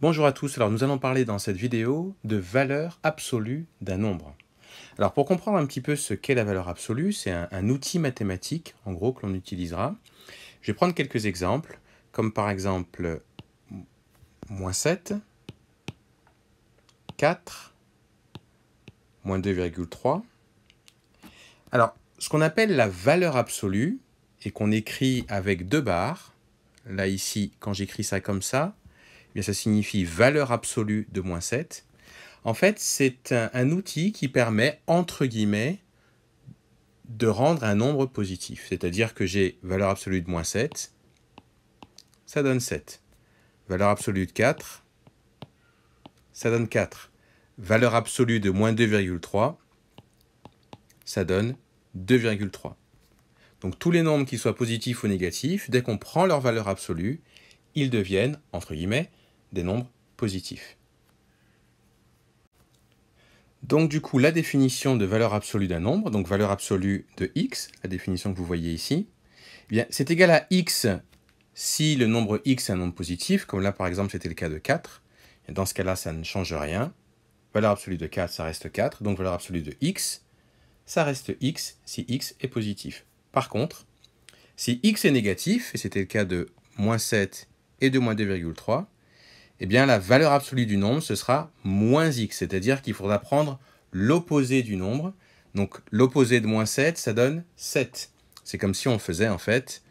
Bonjour à tous, alors nous allons parler dans cette vidéo de valeur absolue d'un nombre. Alors pour comprendre un petit peu ce qu'est la valeur absolue, c'est un, outil mathématique en gros que l'on utilisera. Je vais prendre quelques exemples, comme par exemple moins 7, 4, moins 2,3. Alors ce qu'on appelle la valeur absolue et qu'on écrit avec deux barres, là ici quand j'écris ça comme ça, et ça signifie valeur absolue de moins 7. En fait, c'est un, un, outil qui permet, entre guillemets, de rendre un nombre positif. C'est-à-dire que j'ai valeur absolue de moins 7, ça donne 7. Valeur absolue de 4, ça donne 4. Valeur absolue de moins 2,3, ça donne 2,3. Donc tous les nombres qui soient positifs ou négatifs, dès qu'on prend leur valeur absolue, ils deviennent, entre guillemets, des nombres positifs. Donc du coup, la définition de valeur absolue d'un nombre, donc valeur absolue de x, la définition que vous voyez ici, eh bien c'est égal à x si le nombre x est un nombre positif, comme là par exemple c'était le cas de 4. Et dans ce cas-là, ça ne change rien. Valeur absolue de 4, ça reste 4. Donc valeur absolue de x, ça reste x si x est positif. Par contre, si x est négatif, et c'était le cas de moins 7 et de moins 2,3, eh bien la valeur absolue du nombre, ce sera moins x, c'est-à-dire qu'il faudra prendre l'opposé du nombre. Donc l'opposé de moins 7, ça donne 7. C'est comme si on faisait en fait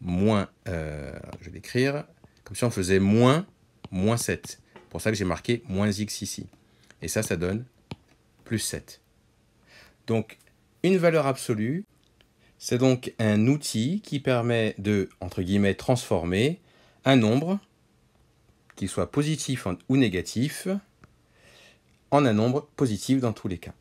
moins, euh, je vais l'écrire, comme si on faisait moins, moins 7. pour ça que j'ai marqué moins x ici. Et ça, ça donne plus 7. Donc une valeur absolue, c'est donc un outil qui permet de, entre guillemets, transformer un nombre qu'il soit positif ou négatif, en un nombre positif dans tous les cas.